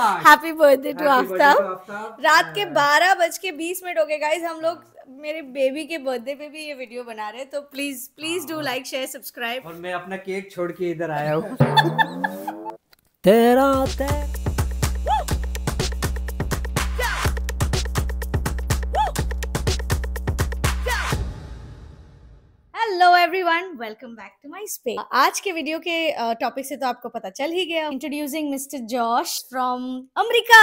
Happy birthday to Aftab रात के हाँ। बारह बज के बीस मिनट हो गए गाइज हम लोग मेरे बेबी के बर्थडे पे भी ये वीडियो बना रहे हैं तो please please do like share subscribe और मैं अपना केक छोड़ के इधर आया हूँ तेरा तेरा everyone welcome back to my space आज के वीडियो के टॉपिक uh, से तो आपको पता चल ही गया introducing mister Josh from America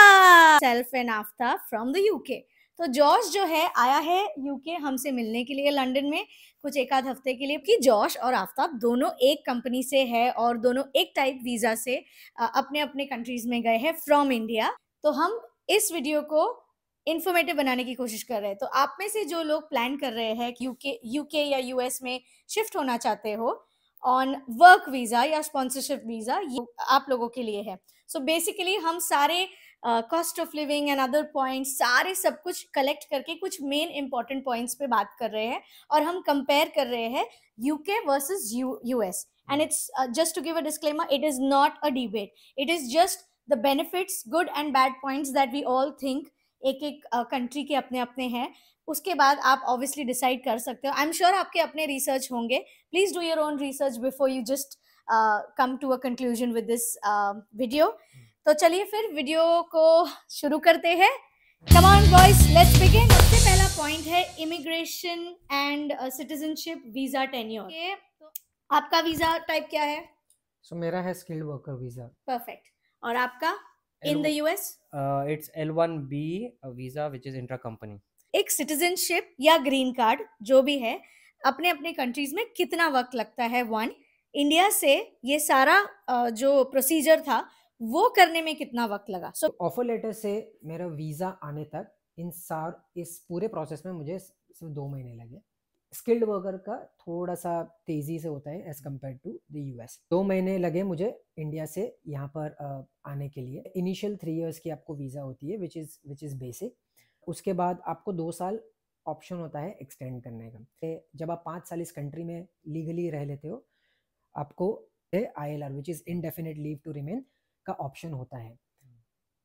self and आफ्ता फ्रॉम द यूके तो जॉश जो है आया है यूके हमसे मिलने के लिए लंदन में कुछ एक आध हफ्ते के लिए कि जॉश और आफ्ताब दोनों एक कंपनी से है और दोनों एक टाइप वीज़ा से अपने अपने कंट्रीज में गए हैं फ्रॉम इंडिया तो हम इस वीडियो को इन्फॉर्मेटिव बनाने की कोशिश कर रहे हैं तो आप में से जो लोग प्लान कर रहे हैं यूके यूके या यूएस में शिफ्ट होना चाहते हो ऑन वर्क वीज़ा या स्पॉन्सरशिप वीज़ा ये आप लोगों के लिए है सो so बेसिकली हम सारे cost of living and other point सारे सब कुछ कलेक्ट करके कुछ मेन इंपॉर्टेंट पॉइंट्स पे बात कर रहे हैं और हम कंपेयर कर रहे हैं UK versus US and it's just to give a disclaimer it is not a debate it is just the benefits good and bad points that we all think एक एक कंट्री के अपने अपने हैं उसके बाद आप ऑब्वियसली डिसाइड कर सकते हो आई एम श्योर आपके अपने रिसर्च होंगे please do your own research before you just come to a conclusion with this video तो चलिए फिर वीडियो को शुरू करते हैं come on boys let's begin सबसे पहला पॉइंट है immigration and citizenship visa tenure okay आपका वीजा टाइप क्या है सो so, मेरा है स्किल्ड वर्कर वीजा परफेक्ट और आपका in the US? Uh, it's L1B visa, which is intra company. एक सिटीजनशिप या ग्रीन कार्ड जो भी है अपने अपने कंट्रीज में कितना वक्त लगता है वन इंडिया से ये सारा जो प्रोसीजर था वो करने में कितना वक्त लगा सो ऑफर लेटर से मेरा वीज़ा आने तक इन सार इस पूरे प्रोसेस में मुझे सिर्फ दो महीने लगे स्किल्ड वर्कर का थोड़ा सा तेज़ी से होता है as compare to the US दो महीने लगे मुझे इंडिया से यहाँ पर आने के लिए इनिशियल थ्री इयर्स की आपको वीज़ा होती है which is which is basic उसके बाद आपको दो साल ऑप्शन होता है एक्सटेंड करने का जब आप पाँच साल इस कंट्री में लीगली रह लेते हो आपको I L R which is indefinite leave to remain का ऑप्शन होता है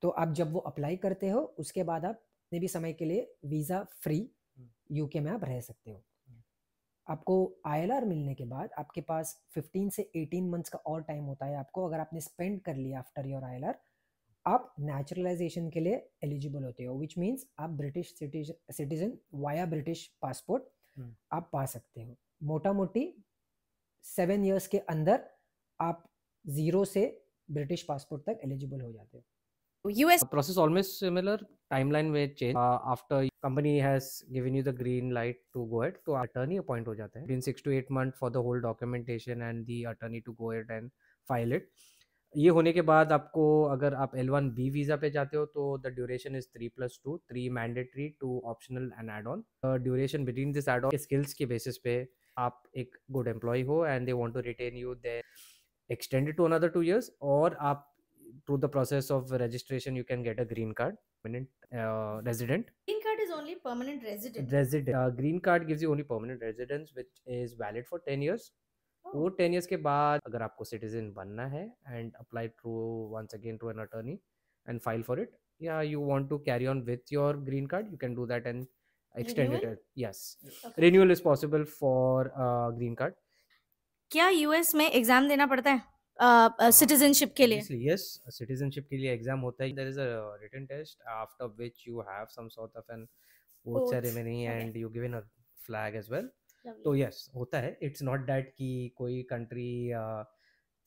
तो आप जब वो अप्लाई करते हो उसके बाद आप कितने भी समय के लिए वीज़ा फ्री यूके में आप रह सकते हो आपको आई मिलने के बाद आपके पास 15 से 18 मंथ्स का और टाइम होता है आपको अगर आपने स्पेंड कर लिया आफ्टर योर आई आप नेचुरलाइजेशन के लिए एलिजिबल होते हो विच मीन्स आप British citizen via British passport आप पा सकते हो मोटा मोटी सेवन ईयर्स के अंदर आप ज़ीरो से ब्रिटिश पासपोर्ट तक एलिजिबल हो जाते हो US process almost similar timeline may change uh, after company has given you the green light to go ahead to attorney appoint ho jata hai in 6 to 8 month for the whole documentation and the attorney to go ahead and file it ये होने के बाद आपको अगर आप L one B visa पे जाते हो तो the duration is three plus two three mandatory two optional and add on duration between this add on skills के बेसिस पे आप एक गुड एम्प्लॉय हो and they want to retain you they extended to another two years और आप through the process of registration you can get a green card permanent uh, resident green card is only permanent resident resident uh, green card gives you only permanent residence which is valid for 10 years वो ten years के बाद अगर आपको citizen बनना है and apply through once again through an attorney and file for it या you want to carry on with your green card you can do that and extend it yes renewal is possible for green card क्या US में exam देना पड़ता है citizenship के लिए yes citizenship के लिए एग्जाम होता है there is a written test after which you have some sort of an oath ceremony and you given a flag as well तो यस होता है इट्स नॉट दैट कि कोई कंट्री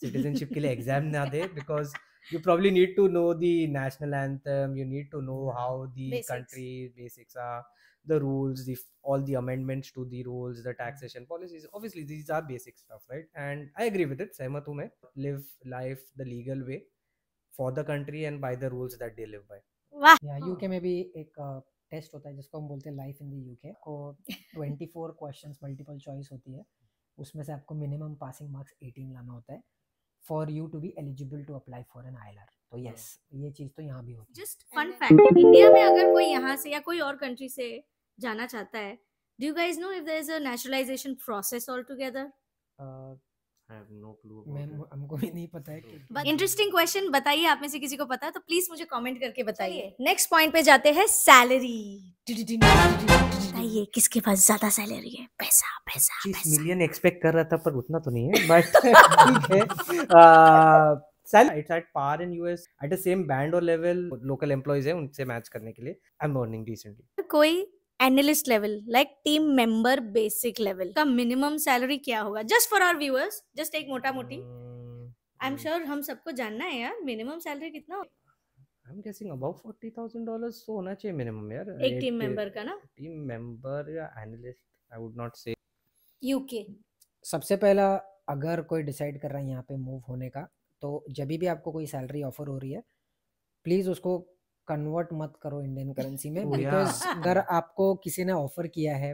सिटीजनशिप के लिए एग्जाम ना दे because you probably need to know the national anthem you need to know how the country basics are the rules the all the amendments to the rules the taxation policies obviously these are basic stuff right and i agree with it sahmat hu main live life the legal way for the country and by the rules that they live by wow yeah uk में भी एक test होता है जिसको हम बोलते हैं life in the UK को 24 क्वेश्चंस मल्टीपल चॉइस होती है उसमें से आपको मिनिमम पासिंग मार्क्स 18 लाना होता है for you to be eligible to apply for an I तो यस hmm. ये चीज तो यहाँ भी होती है जस्ट फन फैक्ट इंडिया में अगर कोई यहाँ से या कोई और कंट्री से जाना चाहता है do you guys know if there is a nationalization process all together हमको भी नहीं पता है इंटरेस्टिंग क्वेश्चन बताइए आप में से किसी को पता है तो प्लीज मुझे कमेंट करके बताइए नेक्स्ट पॉइंट पे जाते हैं सैलरी बताइए किसके पास ज्यादा सैलरी है पैसा पैसा मिलियन एक्सपेक्ट कर रहा था पर उतना तो नहीं है बट ठीक है कोई analyst level like team member basic level का मिनिमम सैलरी क्या होगा just for our viewers just एक मोटा मोटी I uh, am sure mm. हम सबको जानना है यार मिनिमम सैलरी कितना I am guessing about forty thousand dollar तो होना चाहिए मिनिमम यार एक टीम मेंबर का ना टीम मेंबर या analyst I would not say UK सबसे पहला अगर कोई डिसाइड कर रहा है यहाँ पे मूव होने का तो जब भी आपको कोई सैलरी ऑफर हो रही है प्लीज़ उसको कन्वर्ट मत करो इंडियन करेंसी में बिकॉज oh, अगर आपको किसी ने ऑफर किया है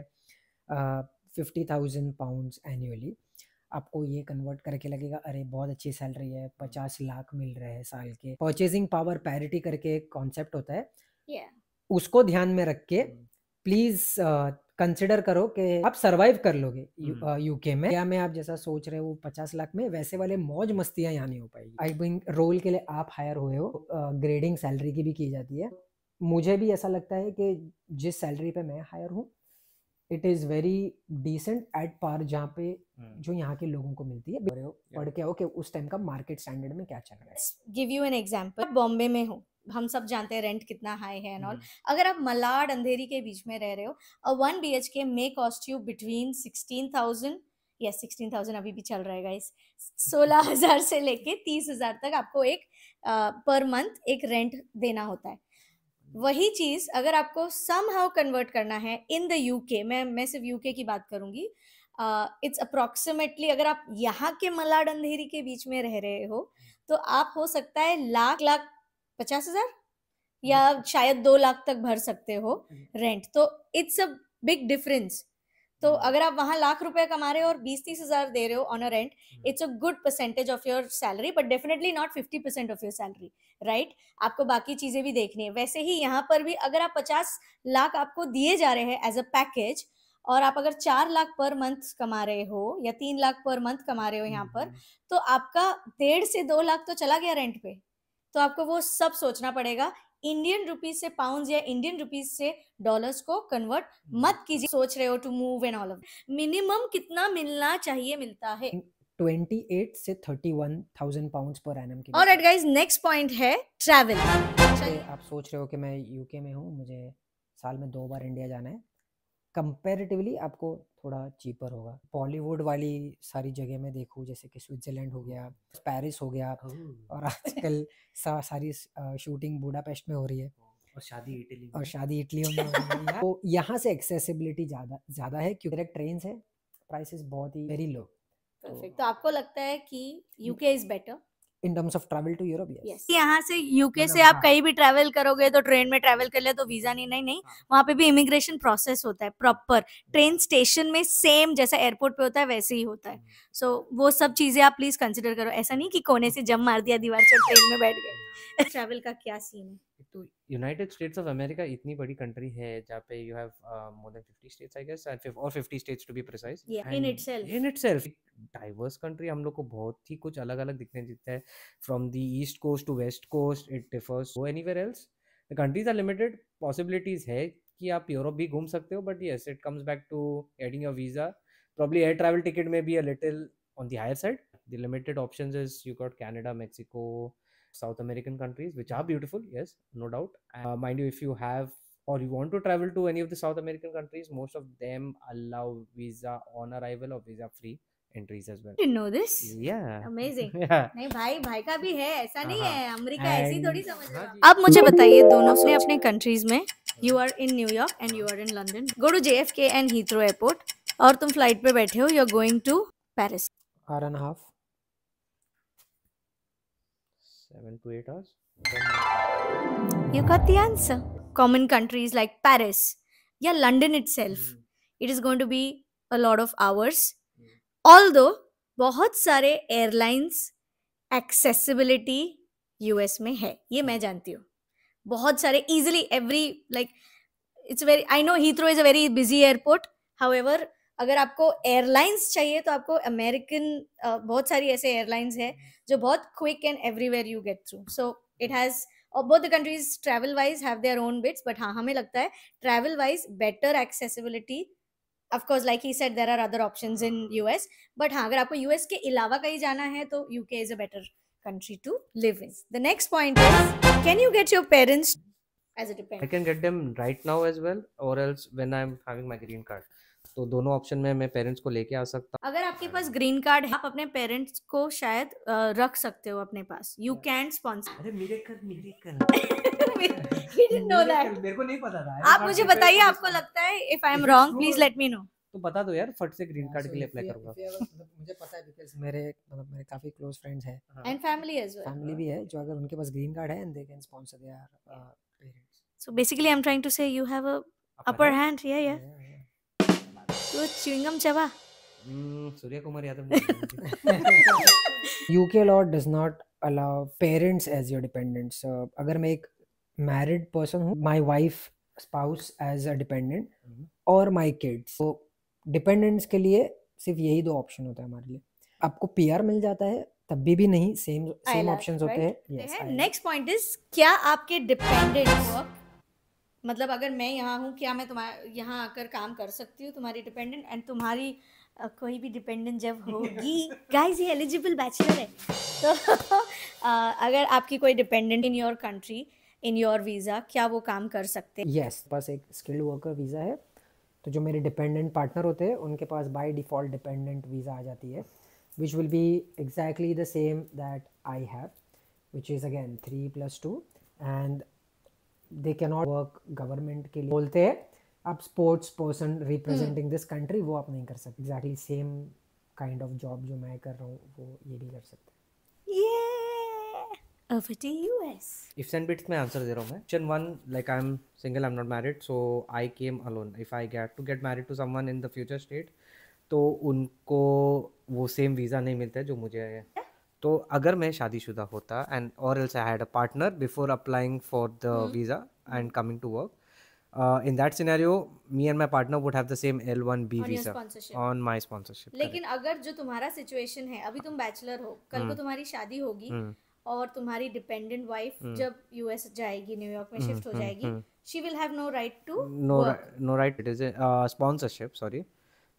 फिफ्टी थाउजेंड पाउंड एनुअली आपको ये कन्वर्ट करके लगेगा अरे बहुत अच्छी सैलरी है पचास लाख मिल रहे हैं साल के परचेजिंग पावर पैरिटी करके एक कॉन्सेप्ट होता है yeah. उसको ध्यान में रख के प्लीज़ hmm. कंसिडर करो कि आप सर्वाइव कर लोगे यूके हम्म। में या मैं आप जैसा सोच रहे हो पचास लाख में वैसे वाले मौज मस्तियां यहाँ नहीं हो पाएगी आई थिंक रोल के लिए आप हायर हुए हो ग्रेडिंग सैलरी की भी की जाती है मुझे भी ऐसा लगता है कि जिस सैलरी पे मैं हायर हूँ it is very decent at par जहाँ पे हम्म। जो यहाँ के लोगों को मिलती है पढ़ के हो कि उस टाइम का मार्केट स्टैंडर्ड में क्या चल रहा है give you an example Bombay में हूँ हम सब जानते हैं रेंट कितना हाई है एंड ऑल हम्म। अगर आप मलाड अंधेरी के बीच में रह रहे हो one B H K may cost you between sixteen thousand या सिक्सटीन थाउजेंड अभी भी चल रहा है इस सोलह हज़ार से लेके तीस हज़ार तक आपको एक पर मंथ एक रेंट देना होता है वही चीज़ अगर आपको सम हाउ कन्वर्ट करना है इन द यूके मैं मैं सिर्फ यूके की बात करूँगी इट्स uh, अप्रॉक्सीमेटली अगर आप यहाँ के मलाड अंधेरी के बीच में रह रहे हो तो आप हो सकता है लाख लाख पचास हजार हम्म। या शायद दो लाख तक भर सकते हो रेंट हम्म। तो इट्स अ बिग डिफरेंस तो हम्म। अगर आप वहां लाख रुपए कमा रहे हो और बीस तीस हजार दे रहे हो on a rent it's a good percentage of your salary but definitely not fifty percent of your salary right आपको बाकी चीजें भी देखनी है वैसे ही यहाँ पर भी अगर आप पचास लाख आपको दिए जा रहे हैं एज अ पैकेज और आप अगर चार लाख पर मंथ कमा रहे हो या तीन लाख पर मंथ कमा रहे हो यहाँ पर तो आपका डेढ़ से दो लाख तो चला गया रेंट पे तो आपको वो सब सोचना पड़ेगा इंडियन रुपीज से पाउंड या इंडियन रुपीज से डॉलर्स को कन्वर्ट हम्म। मत कीजिए सोच रहे हो to move and all of minimum कितना मिलना चाहिए मिलता है 28 से 31000 पाउंड्स पर एनम के ऑलराइट गाइस नेक्स्ट पॉइंट है ट्रैवल तो आप सोच रहे हो कि मैं यूके में हूँ मुझे साल में दो बार इंडिया जाना है कंपेरेटिवली आपको थोड़ा चीपर होगा बॉलीवुड वाली सारी जगह में देखूँ जैसे कि स्विट्जरलैंड हो गया पेरिस हो गया और आजकल सा, सारी शूटिंग बूढ़ापेस्ट में हो रही है और शादी इटली और शादी इटली में हो रही है तो यहाँ से एक्सेसिबिलिटी ज़्यादा ज़्यादा है क्योंकि डायरेक्ट ट्रेन है प्राइसेस बहुत ही वेरी लो तो, तो आपको लगता है कि UK is better in terms of travel to Europe yes यहाँ से यूके से आप हाँ। कहीं भी ट्रैवल करोगे तो ट्रेन में ट्रैवल कर ले तो वीजा नहीं नहीं नहीं हाँ। वहाँ पे भी इमिग्रेशन प्रोसेस होता है प्रॉपर ट्रेन स्टेशन में सेम जैसा एयरपोर्ट पे होता है वैसे ही होता है सो हाँ। so, वो सब चीजें आप प्लीज कंसिडर करो ऐसा नहीं की कोने से जम मार दिया दीवार से ट्रेन में बैठ गए ट्रैवल का क्या सीन है तो यूनाइटेड स्टेट्स ऑफ अमेरिका इतनी बड़ी कंट्री है जहाँ पे you have more than 50 states I guess और 50 states to be precise in itself in itself diverse country हम लोग को बहुत ही कुछ अलग अलग दिखने दिखता है from the east coast to west coast it differs go anywhere else the countries are limited possibilities है कि आप यूरोप भी घूम सकते हो but yes it comes back to adding your visa probably air travel ticket में be a little on the higher side the limited options is you got canada mexico South American countries, which are beautiful, yes, no doubt. Uh, mind you, if you have or you want to travel to any of the South American countries, most of them allow visa on arrival or visa free entries as well. Didn't know this. Yeah. Amazing. yeah. नहीं भाई भाई का भी है ऐसा नहीं uh-huh. है America ऐसी थोड़ी समझ रहा आप मुझे बताइए दोनों से अपने कंट्रीज में you are in New York and you are in London go to JFK and Heathrow airport और तुम फ्लाइट पे बैठे हो you are going to Paris hour and half seven to eight hours. You got the answer. Common countries like Paris, yeah, London itself, mm. it is going to be a lot of hours. Mm. Although, बहुत सारे airlines accessibility US में है ये मैं जानती हूँ बहुत सारे easily every like it's very I know Heathrow is a very busy airport however अगर आपको एयरलाइंस चाहिए तो आपको अमेरिकन बहुत सारी ऐसे एयरलाइंस है जो बहुत quick and everywhere you get through so it has और both the countries travel wise have their own bits but हाँ हमें लगता है travel wise better accessibility of course like he said there are other option in U S but हाँ अगर आपको U S के अलावा कहीं जाना है तो U K is a better country to live in. The next point can you get your parents as as a dependent? I can get them right now as well, or else when I'm having my green card. तो दोनों option में मैं parents को लेके आ सकता हूँ अगर आपके पास ग्रीन कार्ड है आप अपने पेरेंट्स को शायद रख सकते हो अपने पास यू कैन स्पॉन्सर अरे मेरे कर मेरे कर मेरे को नहीं पता था आप मुझे बताइए आपको लगता है if I am wrong please let me know तो बता दो यार फट से ग्रीन कार्ड हाँ, के लिए अप्लाई करूंगा मतलब मुझे पता है बिकॉज मेरे मतलब मेरे काफी क्लोज फ्रेंड्स हैं and family as well family भी है जो अगर उनके पास ग्रीन कार्ड है and they can sponsor their parents so basically I am trying to say you have a upper hand या या तो चुंगम चबा hmm, Surya Kumar Yadav UK law does not allow parents as your dependents अगर मैं एक married person हूँ my wife spouse as a dependent और my kids तो डिपेंडेंट्स के लिए सिर्फ यही दो ऑप्शन होता है हमारे लिए आपको पीआर मिल जाता है तब भी भी नहीं सेम सेम ऑप्शंस होते हैं नेक्स्ट पॉइंट इज क्या आपके डिपेंडेंट्स मतलब अगर मैं यहाँ हूँ क्या मैं तुम्हारे यहाँ आकर काम कर सकती हूँ तुम्हारी डिपेंडेंट एंड तुम्हारी कोई भी डिपेंडेंट जब होगी गाइस ये एलिजिबल बैचलर है तो अगर आपकी कोई dependent in your country in your visa क्या वो काम कर सकते हैं यस बस एक स्किल्ड वर्कर वीज़ा है तो जो मेरे डिपेंडेंट पार्टनर होते हैं उनके पास बाई डिफ़ॉल्ट डिपेंडेंट वीज़ा आ जाती है which will be exactly the same that I have which is again three plus two and they can not work government के लिए बोलते हैं आप sports person representing this country वो आप नहीं कर सकते exactly same kind of job जो मैं कर रहा हूँ वो ये भी कर सकते उनको वो सेम वीज़ा नहीं मिलता है जो मुझे तो अगर मैं शादीशुदा होता एंड और else I had a partner before applying for the visa and coming to work in that scenario me and my partner would have the same L one B visa on my sponsorship लेकिन अगर जो तुम्हारा situation है अभी तुम bachelor हो कल को हम्म। तुम्हारी शादी होगी हम्म। और तुम्हारी डिपेंडेंट वाइफ हम्म। जब यूएस जाएगी न्यूयॉर्क में शिफ्ट हो जाएगी she will have no right to no no right it is sponsorship sorry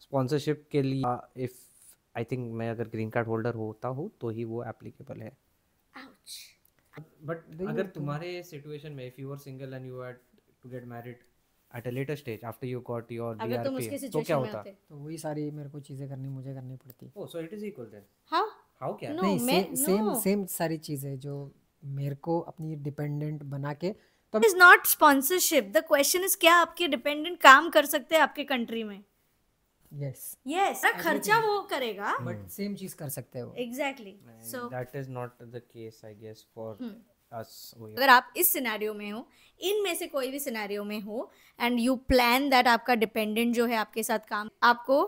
sponsorship के लिए इफ uh, आई थिंक मैं अगर ग्रीन कार्ड होल्डर होता हूँ तो ही वो एप्लीकेबल है बट अगर तुम्हारे सिचुएशन में if you are single and you are to get married at a later stage after you got your BRP तो क्या होता तो वही सारी मेरे को चीजें करनी मुझे करनी पड़ती oh so it is equal then how how क्या no, नहीं सेम सेम सेम सारी चीजें जो मेरे को अपनी डिपेंडेंट बना के तो is not sponsorship the question is क्या आपके डिपेंडेंट काम कर सकते हैं आपके कंट्री में खर्चा वो करेगा बट सेम चीज कर सकते हो exactly so that is not the case I guess for अगर आप इस सिनेरियो में हो इन में से कोई भी सिनेरियो में हो एंड यू प्लान दैट आपका डिपेंडेंट जो है आपके साथ काम आपको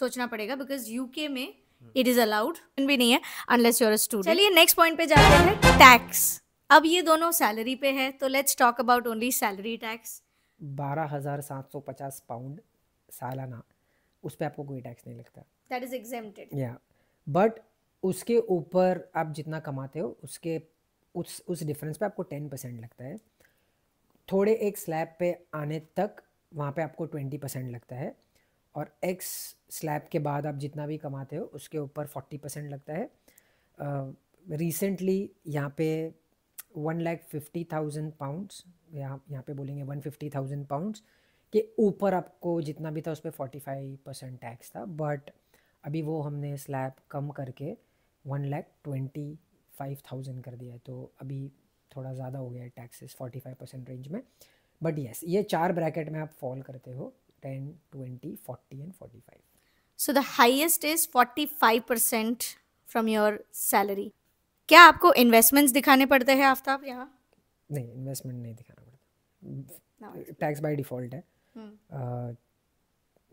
सोचना पड़ेगा बिकॉज यूके में इट इज अलाउड भी नहीं है अनलेस यूर स्टूडेंट चलिए नेक्स्ट पॉइंट पे जाते हैं टैक्स अब ये दोनों सैलरी पे है तो let's talk about only salary tax बारह हजार सात सौ पचास पाउंड सालाना उस पर आपको कोई टैक्स नहीं लगता दैट इज एग्जेम्प्टेड या बट उसके ऊपर आप जितना कमाते हो उसके उस उस डिफरेंस पे आपको टेन परसेंट लगता है थोड़े एक स्लैब पे आने तक वहाँ पे आपको ट्वेंटी परसेंट लगता है और एक्स स्लैब के बाद आप जितना भी कमाते हो उसके ऊपर फोर्टी परसेंट लगता है रिसेंटली uh, यहाँ पे one lakh fifty thousand pounds यहाँ यहाँ पे बोलेंगे वन फिफ्टी थाउजेंड पाउंड्स के ऊपर आपको जितना भी था उस पर फोर्टी फाइव परसेंट टैक्स था बट अभी वो हमने स्लैब कम करके one lakh twenty five thousand कर दिया है तो अभी थोड़ा ज़्यादा हो गया है taxes forty five percent range में बट येस yes, ये चार ब्रैकेट में आप फॉल करते हो ten twenty forty and forty five so the highest is forty five percent from your salary क्या आपको इन्वेस्टमेंट्स दिखाने पड़ते हैं आफ्ताब यहाँ नहीं इन्वेस्टमेंट नहीं दिखाना पड़ता टैक्स बाय डिफॉल्ट है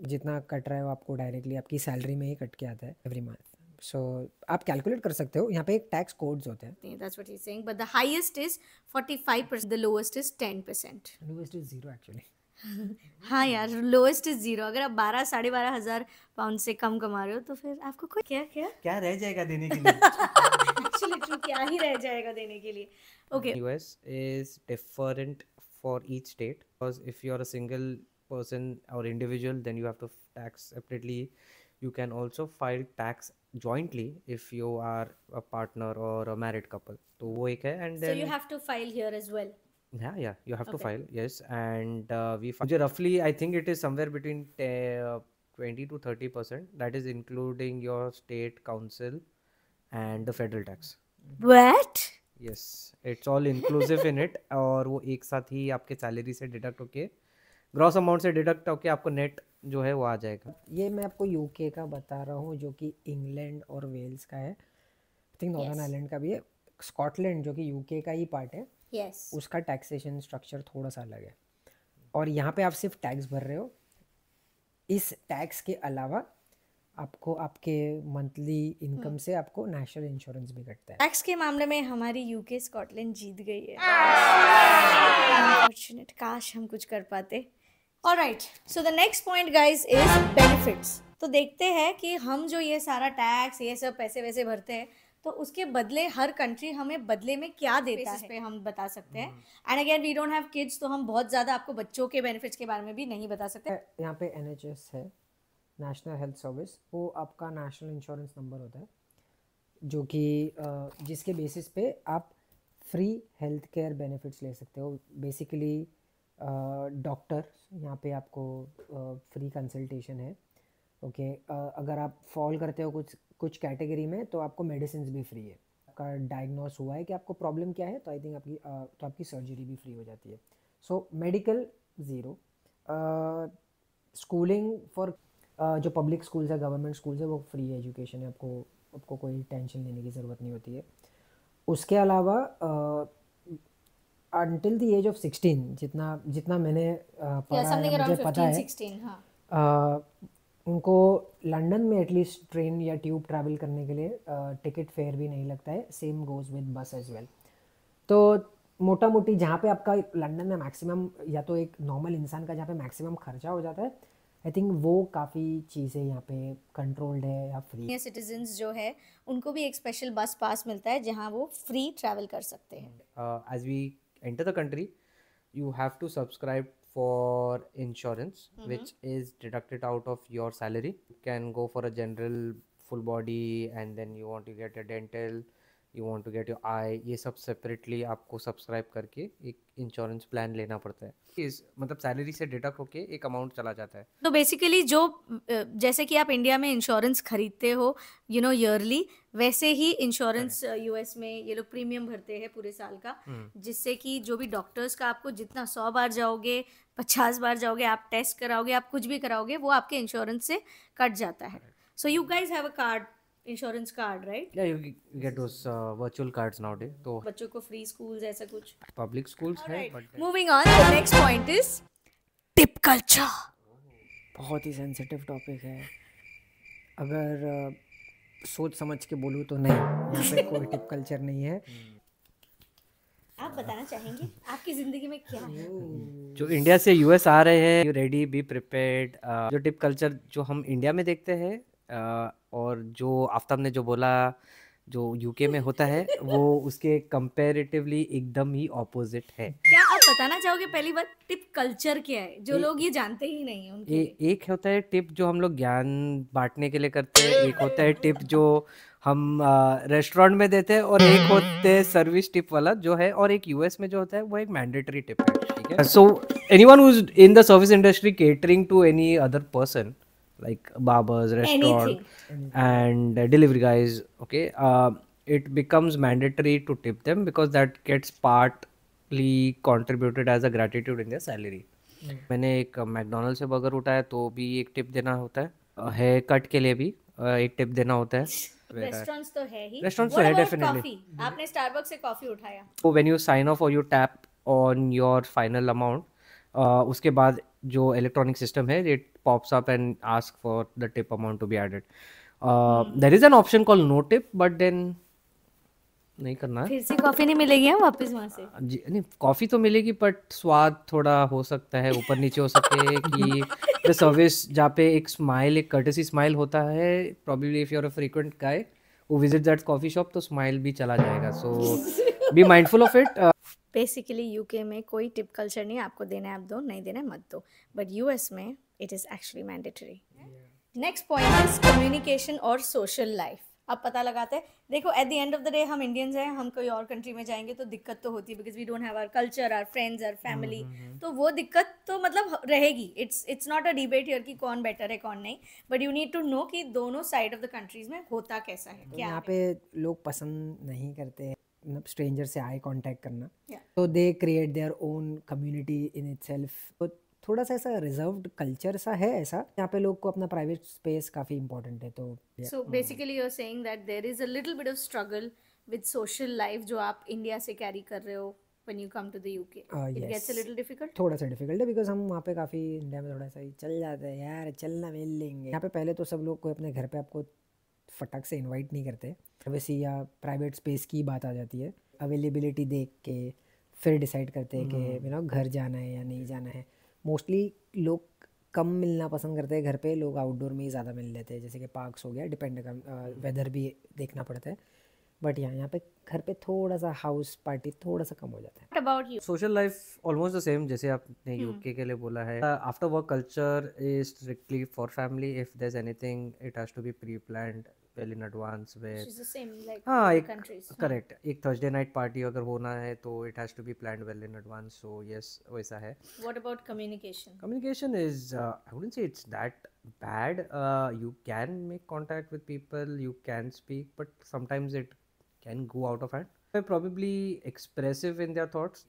जितना कट रहा है वो आपको डायरेक्टली आपकी सैलरी में ही कट के आता है एवरी मंथ सो आप कैलकुलेट कर सकते हो यहाँ पे एक टैक्स कोड्स होते हैं that's what he saying but the highest is 45% the lowest is 10% lowest is zero actually हाँ यार लोएस्ट इज जीरो अगर आप बारह साढ़े बारह हजार पाउंड से कम कमा रहे हो तो फिर आपको कोई क्या क्या क्या रह जाएगा देने के लिए क्या ही रह जाएगा देने के लिए okay US is different for each state because if you are a single person or individual then you have to tax separately you can also file tax jointly if you are a partner or a married couple so wo ek hai and then so you have to file here as well yeah yeah you have okay. to file yes and uh, we file, roughly i think it is somewhere between uh, 20 to 30 percent that is including your state council and the federal tax what yes it's all inclusive in it और वो एक साथ ही आपके salary से deduct होके gross amount से deduct होकर आपको नेट जो है वो आ जाएगा ये मैं आपको यूके का बता रहा हूँ जो कि इंग्लैंड और वेल्स का है आई थिंक नॉर्दर्न आयलैंड का भी है स्कॉटलैंड जो कि यूके का ही पार्ट है yes. उसका टैक्सेशन स्ट्रक्चर थोड़ा सा अलग है और यहाँ पे आप सिर्फ टैक्स भर रहे हो इस टैक्स के अलावा आपको आपके मंथली इनकम हम्म। से आपको नेशनल इंश्योरेंस भी कटता है टैक्स के मामले में हमारी यूके स्कॉटलैंड जीत गई है काश हम कुछ कर पाते right so the next point guys is benefits तो देखते हैं कि हम जो ये सारा टैक्स ये सब पैसे वैसे भरते हैं तो उसके बदले हर कंट्री हमें बदले में क्या देता है पे हम बता सकते हैं and again we don't have kids तो हम बहुत ज़्यादा आपको बच्चों के बेनिफिट्स के बारे में भी नहीं बता सकते यहाँ पे एन है नेशनल हेल्थ सर्विस वो आपका नेशनल इंश्योरेंस नंबर होता है जो कि जिसके बेसिस पे आप फ्री हेल्थ केयर बेनिफिट्स ले सकते हो बेसिकली डॉक्टर यहाँ पे आपको फ्री कंसल्टेशन है ओके अगर आप फॉल करते हो कुछ कुछ कैटेगरी में तो आपको मेडिसिन भी फ्री है आपका डायग्नोस हुआ है कि आपको प्रॉब्लम क्या है तो आई थिंक आपकी तो आपकी सर्जरी भी फ्री हो जाती है so medical zero schooling for जो पब्लिक स्कूल्स है गवर्नमेंट स्कूल्स है वो फ्री एजुकेशन है आपको आपको कोई टेंशन लेने की ज़रूरत नहीं होती है उसके अलावा until the age of sixteen जितना जितना मैंने पढ़ा yeah, है मुझे 15, पता 16, है हाँ. उनको लंदन में एटलीस्ट ट्रेन या ट्यूब ट्रैवल करने के लिए टिकट फेयर भी नहीं लगता है same goes with bus as well तो मोटा मोटी जहाँ पे आपका लंदन में मैक्सिमम या तो एक नॉर्मल इंसान का जहाँ पे मैक्सिमम खर्चा हो जाता है आई थिंक वो काफ़ी चीज़ें यहाँ पे कंट्रोल्ड है या फ्री सिटीजन जो है उनको भी एक स्पेशल बस पास मिलता है जहाँ वो फ्री ट्रैवल कर सकते हैं as we enter the country you have to subscribe for insurance mm-hmm. which is deducted out of your salary you can go for a general full body and then you want to get a dental you want to get your eye ये सब separately आपको subscribe करके एक insurance plan लेना पड़ता है इस मतलब सैलरी से डिडक्ट होके एक अमाउंट चला जाता है तो बेसिकली जो जैसे कि आप India में insurance खरीदते हो you know yearly, वैसे ही इंश्योरेंस यूएस uh, में ये लोग प्रीमियम भरते हैं पूरे साल का हम्म। जिससे कि जो भी डॉक्टर्स का आपको जितना सौ बार जाओगे पचास बार जाओगे आप टेस्ट कराओगे आप कुछ भी कराओगे वो आपके इंश्योरेंस से कट जाता है so you guys have a card insurance card right या you get those virtual cards nowadays तो बच्चों को फ्री स्कूल्स ऐसा कुछ पब्लिक स्कूल्स है moving on the next point is tip culture बहुत ही सेंसिटिव टॉपिक है अगर uh, सोच समझ के बोलूँ तो नहीं यहाँ पे कोई टिप कल्चर नहीं है आप बताना चाहेंगे आपकी जिंदगी में क्या है जो इंडिया से यूएस आ रहे हैं यू रेडी बी प्रिपेयर्ड जो टिप कल्चर जो हम इंडिया में देखते हैं uh, और जो आफ्ताब ने जो बोला जो यूके में होता है वो उसके कंपेरेटिवली एकदम ही ऑपोजिट है बताना चाहोगे पहली बार टिप कल्चर क्या है जो लोग ये जानते ही नहीं है उनके एक होता है टिप जो हम लोग ज्ञान बांटने के लिए करते हैं एक होता है टिप जो हम रेस्टोरेंट में देते हैं और एक होते हैं सर्विस टिप वाला जो है और एक यूएस में जो होता है वो एक मैंडेटरी टिप है ठीक है so anyone in the service industry catering to any other person like barbers restaurant and delivery uh, okay it becomes mandatory to tip them because that gets part directly contributed as a gratitude in the salary मैंने एक McDonald से burger उठाया तो भी एक tip देना होता है है कट के लिए भी एक टिप देना होता है रेस्टोरेंट्स तो है ही रेस्टोरेंट्स तो है डेफिनेटली आपने स्टारबक्स से कॉफी उठाया तो व्हेन यू साइन ऑफ और you tap on your final amount उसके बाद जो इलेक्ट्रॉनिक सिस्टम है it pops up and ask for the tip amount to be added there is an option call no tip but then नहीं करना फिर से coffee नहीं मिलेगी हम वापस वहाँ से जी नहीं कॉफी तो मिलेगी बट स्वाद थोड़ा हो सकता है ऊपर नीचे हो सके कि द सर्विस जहाँ पे एक स्माइल एक कर्टेसी स्माइल होता है probably if you are a frequent guy वो विजिट दैट कॉफी शॉप तो स्माइल भी चला जाएगा so be mindful of it basically UK में कोई टिप कल्चर नहीं आपको देना है आप दो नहीं देना है मत दो बट यूएस में it is actually mandatory next point is communication और सोशल लाइफ आप पता लगाते हैं देखो at the end of the day हम इंडियंस हैं हम कोई और कंट्री में जाएंगे तो दिक्कत तो होती है because we don't have our culture our friends our family तो वो दिक्कत तो मतलब रहेगी it's it's not a debate here कि कौन बेटर है कौन नहीं but you need to know कि दोनों साइड ऑफ द कंट्रीज में होता कैसा है क्या यहाँ पे लोग पसंद नहीं करते हैं स्ट्रेंजर मतलब से आई कांटेक्ट करना तो they create their own community in itself थोड़ा सा ऐसा रिजर्व्ड कल्चर सा है ऐसा यहाँ पे लोग को अपना प्राइवेट स्पेस काफ़ी इंपॉर्टेंट है तो so basically you are saying that there is a little bit of struggle with social life जो आप इंडिया से कैरी कर रहे हो थोड़ा सा डिफिकल्ट है बिकॉज हम वहाँ पे काफ़ी इंडिया में थोड़ा सा चल जाते हैं यार चलना मिल लेंगे यहाँ पे पहले तो सब लोग कोई अपने घर पे आपको फटक से इनवाइट नहीं करते प्राइवेसी या प्राइवेट स्पेस की बात आ जाती है अवेलेबिलिटी देख के फिर डिसाइड करते हैं कि यू हम्म। नो घर जाना है या नहीं जाना है मोस्टली लोग कम मिलना पसंद करते हैं घर पे लोग आउटडोर में ही ज़्यादा मिल लेते हैं जैसे कि पार्क्स हो गया डिपेंड वेदर भी देखना पड़ता है बट यहाँ यहाँ पे घर पे थोड़ा सा हाउस पार्टी थोड़ा सा कम हो जाता है about you social life almost the same जैसे आपने यूके hmm. के लिए बोला है after work culture is strictly for family if there is anything it has to be pre planned well in advance with हाँ एक करेक्ट एक Thursday night party अगर होना है तो it has to be plan well in advance so yes वैसा है what about communication communication is I wouldn't say it's that bad uh, you can make contact with people you can speak but sometimes it can go out of hand. They're probably expressive in their thoughts,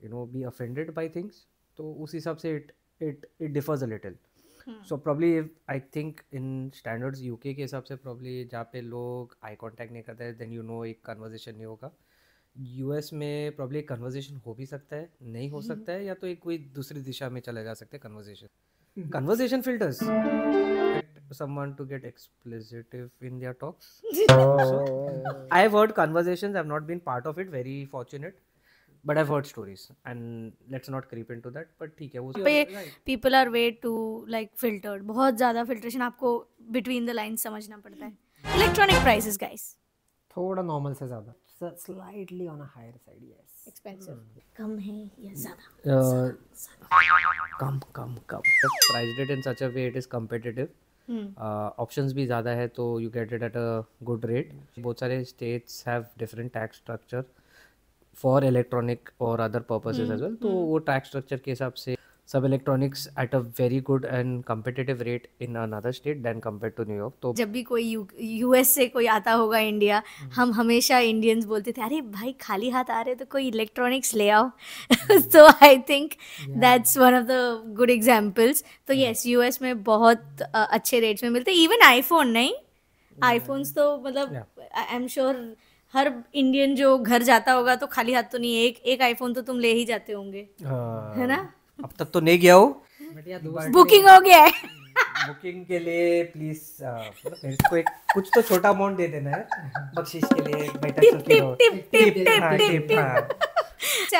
you know, be offended by things. So, तो उस हिसाब से it it it differs a little. So probably I think in standards UK के हिसाब से probably जहाँ पे लोग आई कॉन्टैक्ट नहीं करते देन यू नो एक कन्वर्जेशन नहीं होगा यूएस में प्रॉब्ली एक कन्वर्जेशन हो भी सकता है नहीं हो hmm. सकता है या तो एक कोई दूसरी दिशा में चला जा सकता है conversation conversation filters someone to get expletive in their talks. so, I've heard conversations. I've not been part of it. Very fortunate. But I've heard stories, and let's not creep into that. But ठीक है वो पे people are way too like filtered. बहुत ज़्यादा filtration आपको between the lines समझना पड़ता है. Electronic prices, guys. थोड़ा normal से ज़्यादा. slightly on a higher side yes expensive कम है या ज़्यादा कम कम कम priced it in such a way it is competitive options hmm. uh, भी ज़्यादा है तो you get it at a good rate बहुत सारे states have different tax structure for electronic और अदर पर्पजेज एज वेल तो hmm. वो tax structure के हिसाब से सब electronics at a very good and competitive rate in another state than compare to New York तो जब भी कोई यूएस से कोई आता होगा इंडिया हम्म। हम हमेशा इंडियंस बोलते थे अरे भाई खाली हाथ आ रहे तो कोई इलेक्ट्रॉनिक्स ले आओ हम्म। तो I think that's one of the good examples तो येस यू एस में बहुत अच्छे रेट्स में मिलते इवन आईफोन नहीं आईफोन्स तो मतलब आई एम श्योर हर इंडियन जो घर जाता होगा तो खाली हाथ तो नहीं एक एक आईफोन तो तुम ले ही जाते होंगे हाँ। है ना अब तक तो नहीं गया हो बुकिंग हो गया है बुकिंग के लिए प्लीज पेरेंट्स को एक कुछ तो छोटा अमाउंट दे देना है बख्शीश के लिए बेटा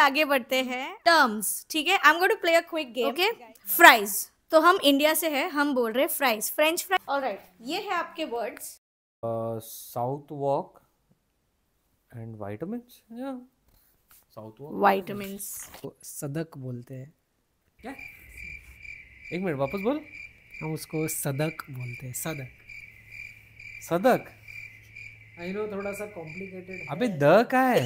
आगे बढ़ते हैं टर्म्स ठीक है I am going to play a quick game okay fries तो हम इंडिया से है हम बोल रहे हैं फ्राइज फ्रेंच फ्राइज ऑलराइट ये है आपके words south walk and vitamin या साउथ वॉक वाइटमिन सदक बोलते हैं क्या एक मिनट वापस बोल हम उसको सदक बोलते हैं सदक सदक आई नो थोड़ा सा कॉम्प्लिकेटेड अबे द का है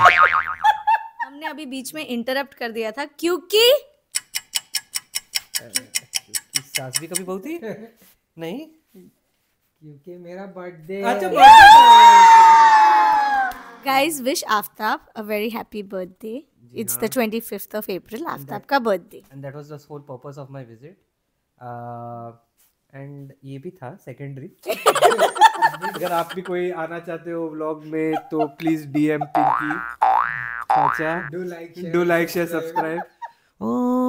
हमने अभी बीच में इंटरप्ट कर दिया था क्योंकि सास भी कभी बहुती नहीं क्योंकि मेरा बर्थडे अच्छा birthday guys wish Aftab a very happy birthday it's the 25th of April after that, आपका birthday. And that was the sole purpose of my visit. Uh, and ये भी था सेकेंडरी अगर आप भी कोई आना चाहते हो व्लॉग में तो प्लीज डीएम पिंकी अच्छा share, do like, share, subscribe. oh.